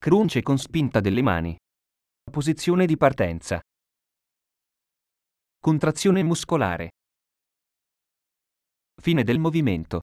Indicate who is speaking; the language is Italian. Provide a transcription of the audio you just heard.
Speaker 1: Crunch con spinta delle mani. Posizione
Speaker 2: di partenza. Contrazione muscolare. Fine del movimento.